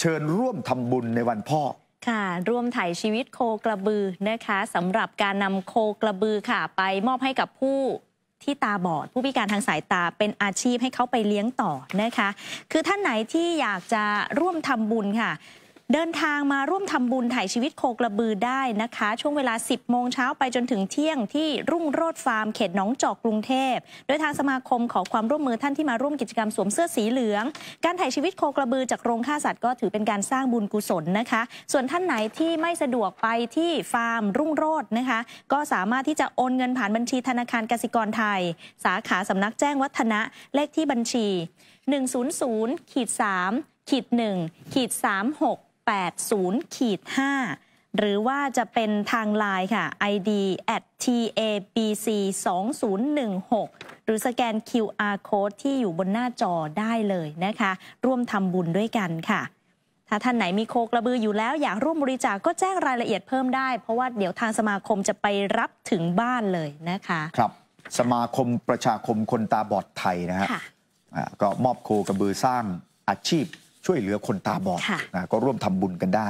เชิญร่วมทำบุญในวันพ่อ ค่ะ ร่วมถ่ายชีวิตโคกระบือนะคะสำหรับการนำโคกระบือค่ะไปมอบให้กับผู้ที่ตาบอด ผู้พิการทางสายตาเป็นอาชีพให้เขาไปเลี้ยงต่อนะคะ คือท่านไหนที่อยากจะร่วมทำบุญค่ะเดินทางมาร่วมทำบุญถ่ายชีวิตโคกระบือได้นะคะ ช่วงเวลา 10โมงเช้าไปจนถึงเที่ยงที่รุ่งโรดฟาร์มเขตหนองจอกกรุงเทพโดยทางสมาคมขอความร่วมมือท่านที่มาร่วมกิจกรรมสวมเสื้อสีเหลือง การถ่ายชีวิตโคกระบือจากโรงฆ่าสัตว์ก็ถือเป็นการสร้างบุญกุศลนะคะส่วนท่านไหนที่ไม่สะดวกไปที่ฟาร์ม รุ่งโรดนะคะก็สามารถที่จะโอนเงินผ่านบัญชีธนาคารกสิกรไทย สาขาสำนักแจ้งวัฒนะเลขที่บัญชี100ขีด3ขีดหนึ่งขีดสามหกแปดศูนย์ขีดห้าหรือว่าจะเป็นทางไลน์ค่ะ ID at tabc 2016 หรือสแกน QR code ที่อยู่บนหน้าจอได้เลยนะคะ ร่วมทำบุญด้วยกันค่ะ ถ้าท่านไหนมีโคกระบืออยู่แล้ว อยากร่วมบริจาคกก็แจ้งรายละเอียดเพิ่มได้เพราะว่าเดี๋ยวทางสมาคมจะไปรับถึงบ้านเลยนะคะ ครับ สมาคมประชาคมคนตาบอดไทยนะฮะะก็มอบโคกระบือสร้างอาชีพช่วยเหลือคนตาบอดก็ร่วมทำบุญกันได้